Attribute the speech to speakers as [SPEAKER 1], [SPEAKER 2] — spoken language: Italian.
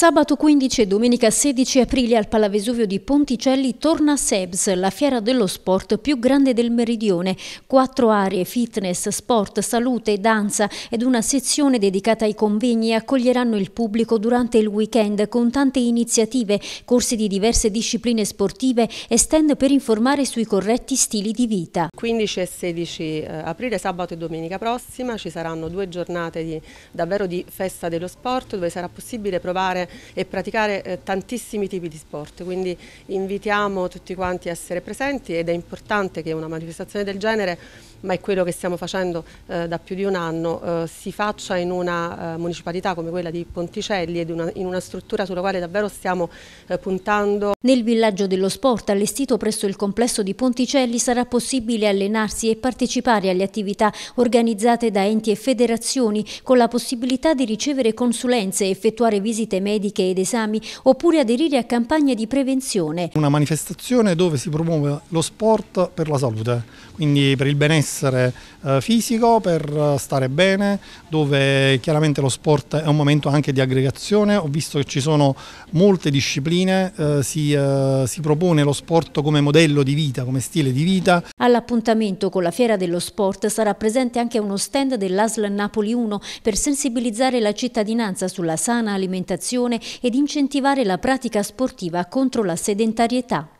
[SPEAKER 1] Sabato 15 e domenica 16 aprile al Palavesuvio di Ponticelli torna SEBS, la fiera dello sport più grande del meridione. Quattro aree, fitness, sport, salute, danza ed una sezione dedicata ai convegni accoglieranno il pubblico durante il weekend con tante iniziative, corsi di diverse discipline sportive e stand
[SPEAKER 2] per informare sui corretti stili di vita. 15 e 16 eh, aprile, sabato e domenica prossima ci saranno due giornate di, davvero di festa dello sport dove sarà possibile provare e praticare eh, tantissimi tipi di sport, quindi invitiamo tutti quanti a essere presenti ed è importante che una manifestazione del genere ma è quello che stiamo facendo eh, da più di un anno, eh, si faccia in una eh, municipalità come quella di Ponticelli ed in una struttura sulla quale davvero stiamo eh, puntando. Nel villaggio dello sport allestito
[SPEAKER 1] presso il complesso di Ponticelli sarà possibile allenarsi e partecipare alle attività organizzate da enti e federazioni con la possibilità di ricevere consulenze, effettuare visite mediche ed esami oppure aderire a campagne di prevenzione.
[SPEAKER 3] Una manifestazione dove si promuove lo sport per la salute, quindi per il benessere benessere eh, fisico, per eh, stare bene, dove chiaramente lo sport è un momento anche di aggregazione. Ho visto che ci sono molte discipline, eh, si, eh, si propone lo sport come modello di vita, come stile di vita.
[SPEAKER 1] All'appuntamento con la Fiera dello Sport sarà presente anche uno stand dell'ASL Napoli 1 per sensibilizzare la cittadinanza sulla sana alimentazione ed incentivare la pratica sportiva contro la sedentarietà.